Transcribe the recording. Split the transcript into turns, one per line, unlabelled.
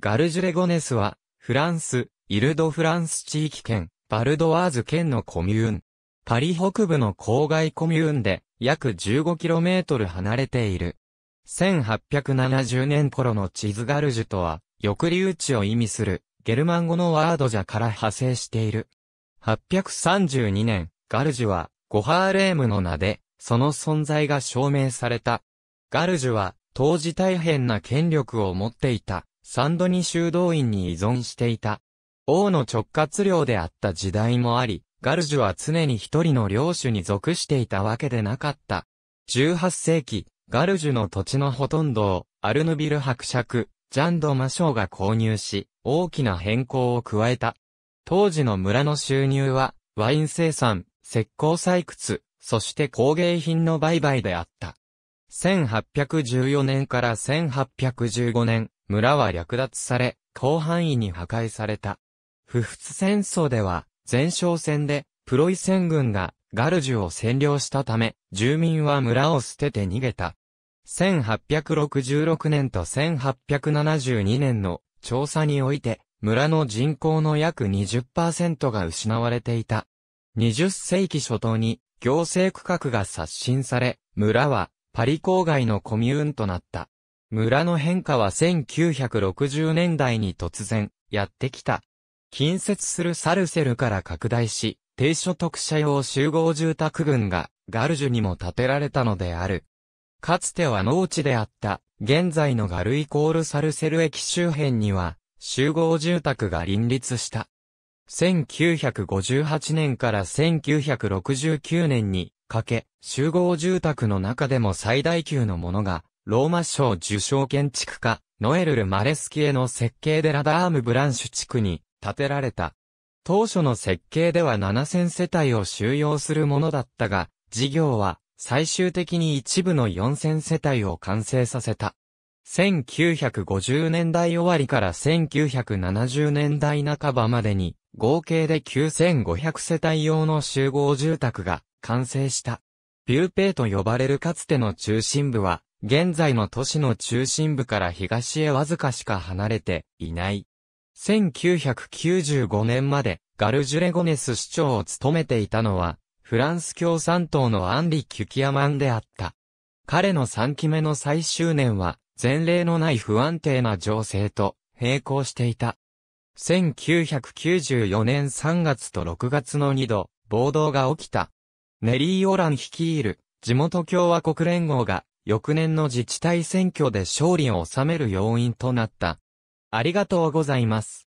ガルジュレゴネスは、フランス、イルドフランス地域圏、バルドワーズ県のコミューン。パリ北部の郊外コミューンで、約 15km 離れている。1870年頃の地図ガルジュとは、抑留地を意味する、ゲルマン語のワードじゃから派生している。832年、ガルジュは、ゴハーレームの名で、その存在が証明された。ガルジュは、当時大変な権力を持っていた。サンドニ修道院に依存していた。王の直轄領であった時代もあり、ガルジュは常に一人の領主に属していたわけでなかった。18世紀、ガルジュの土地のほとんどを、アルヌビル伯爵、ジャンドマショーが購入し、大きな変更を加えた。当時の村の収入は、ワイン生産、石膏採掘、そして工芸品の売買であった。1814年から1815年、村は略奪され、広範囲に破壊された。不仏戦争では、前哨戦で、プロイセン軍がガルジュを占領したため、住民は村を捨てて逃げた。1866年と1872年の調査において、村の人口の約20%が失われていた。20世紀初頭に行政区画が刷新され、村はパリ郊外のコミューンとなった。村の変化は1960年代に突然、やってきた。近接するサルセルから拡大し、低所得者用集合住宅群が、ガルジュにも建てられたのである。かつては農地であった、現在のガルイコールサルセル駅周辺には、集合住宅が林立した。1958年から1969年にかけ、集合住宅の中でも最大級のものがローマ賞受賞建築家、ノエルル・マレスキエの設計でラダーム・ブランシュ地区に建てられた。当初の設計では7000世帯を収容するものだったが、事業は最終的に一部の4000世帯を完成させた。1950年代終わりから1970年代半ばまでに、合計で9500世帯用の集合住宅が完成した。ビューペイと呼ばれるかつての中心部は、現在の都市の中心部から東へわずかしか離れていない。1995年までガルジュレゴネス市長を務めていたのは、フランス共産党のアンリ・キュキアマンであった。彼の3期目の最終年は、前例のない不安定な情勢と並行していた。1994年3月と6月の2度、暴動が起きた。ネリー・オラン率いる地元共和国連合が翌年の自治体選挙で勝利を収める要因となった。ありがとうございます。